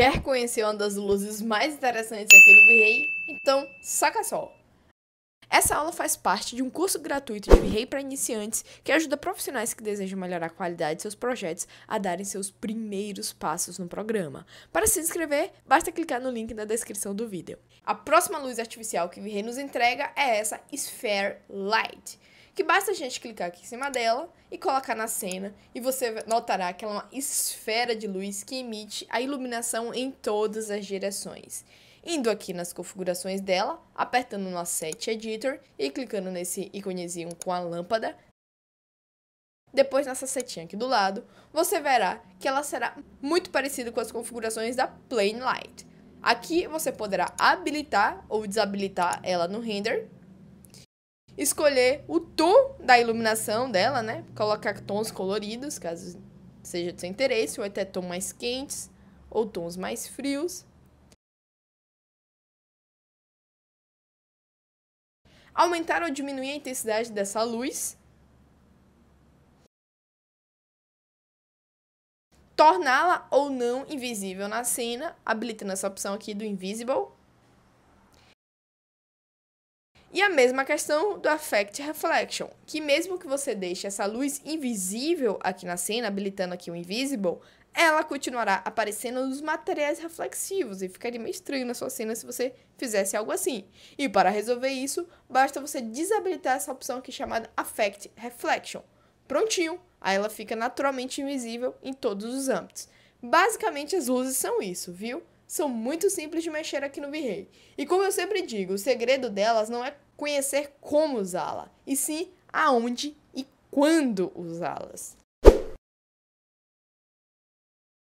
Quer conhecer uma das luzes mais interessantes aqui do Virrei? Então, saca só! Essa aula faz parte de um curso gratuito de Virrei para iniciantes que ajuda profissionais que desejam melhorar a qualidade de seus projetos a darem seus primeiros passos no programa. Para se inscrever, basta clicar no link na descrição do vídeo. A próxima luz artificial que Virrei nos entrega é essa Sphere Light que basta a gente clicar aqui em cima dela e colocar na cena e você notará que ela é uma esfera de luz que emite a iluminação em todas as direções. Indo aqui nas configurações dela, apertando no Asset Editor e clicando nesse íconezinho com a lâmpada, depois nessa setinha aqui do lado, você verá que ela será muito parecida com as configurações da Plain Light. Aqui você poderá habilitar ou desabilitar ela no render, escolher o tom da iluminação dela, né? Colocar tons coloridos, caso seja do seu interesse, ou até tons mais quentes ou tons mais frios. Aumentar ou diminuir a intensidade dessa luz. Torná-la ou não invisível na cena, habilitando essa opção aqui do Invisible. E a mesma questão do Affect Reflection, que mesmo que você deixe essa luz invisível aqui na cena, habilitando aqui o Invisible, ela continuará aparecendo nos materiais reflexivos e ficaria meio estranho na sua cena se você fizesse algo assim. E para resolver isso, basta você desabilitar essa opção aqui chamada Affect Reflection. Prontinho, aí ela fica naturalmente invisível em todos os âmbitos. Basicamente as luzes são isso, viu? são muito simples de mexer aqui no V-Ray. E como eu sempre digo, o segredo delas não é conhecer como usá-la, e sim aonde e quando usá-las.